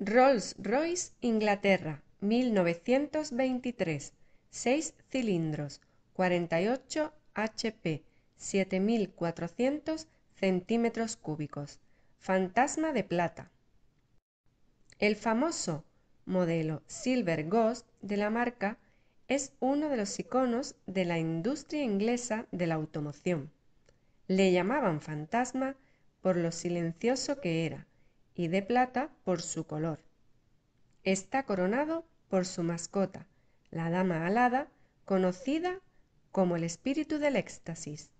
Rolls-Royce, Inglaterra, 1923. 6 cilindros, 48 HP, cuatrocientos centímetros cúbicos. Fantasma de plata. El famoso modelo Silver Ghost de la marca es uno de los iconos de la industria inglesa de la automoción. Le llamaban fantasma por lo silencioso que era y de plata por su color. Está coronado por su mascota, la dama alada, conocida como el espíritu del éxtasis.